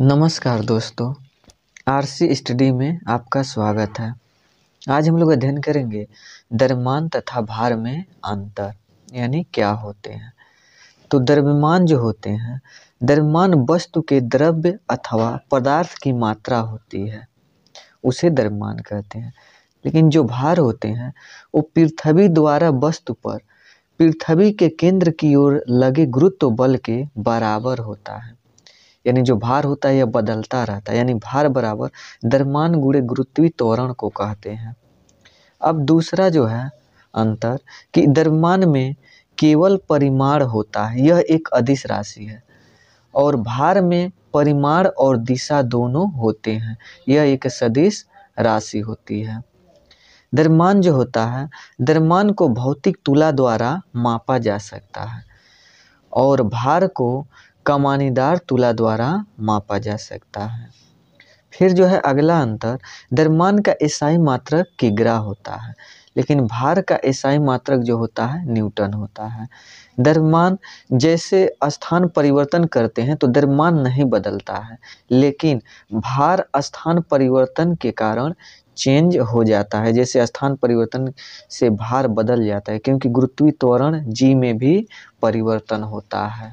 नमस्कार दोस्तों RC study में आपका स्वागत है आज हम लोग अध्ययन करेंगे दरमान तथा भार में अंतर यानी क्या होते हैं तो द्रव्यमान जो होते हैं द्रव्यमान वस्तु के द्रव्य अथवा पदार्थ की मात्रा होती है उसे द्रव्यमान कहते हैं लेकिन जो भार होते हैं वो पृथ्वी द्वारा वस्तु पर पृथ्वी के केंद्र की ओर लगे गुरुत्व बल के बराबर होता है यानी जो भार होता है यह बदलता रहता है यानी भार बराबर दरमान गुड़े गुरुत्वी त्वरण को कहते हैं अब दूसरा जो है अंतर कि दरमान में केवल परिमाण होता है यह एक अधिस राशि है और भार में परिमाण और दिशा दोनों होते हैं यह एक सदिश राशि होती है दरमान जो होता है दरमान को भौतिक तुला द्वारा मापा जा सकता है और भार को कमानीदार तुला द्वारा मापा जा सकता है फिर जो है अगला अंतर दरमान का ईसाई मात्रक किग्रा होता है लेकिन भार का ईसाई मात्रक जो होता है न्यूटन होता है दरमान जैसे स्थान परिवर्तन करते हैं तो दरमान नहीं बदलता है लेकिन भार स्थान परिवर्तन के कारण चेंज हो जाता है जैसे स्थान परिवर्तन से भार बदल जाता है क्योंकि गुरुत्वीय त्वरण जी में भी परिवर्तन होता है